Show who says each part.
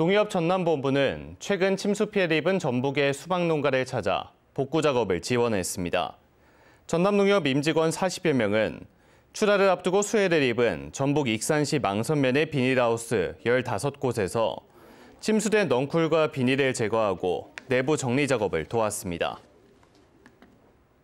Speaker 1: 농협 전남본부는 최근 침수 피해를 입은 전북의 수박 농가를 찾아 복구 작업을 지원했습니다. 전남농협 임직원 40여 명은 출하를 앞두고 수해를 입은 전북 익산시 망선면의 비닐하우스 15곳에서 침수된 넝쿨과 비닐을 제거하고 내부 정리 작업을 도왔습니다.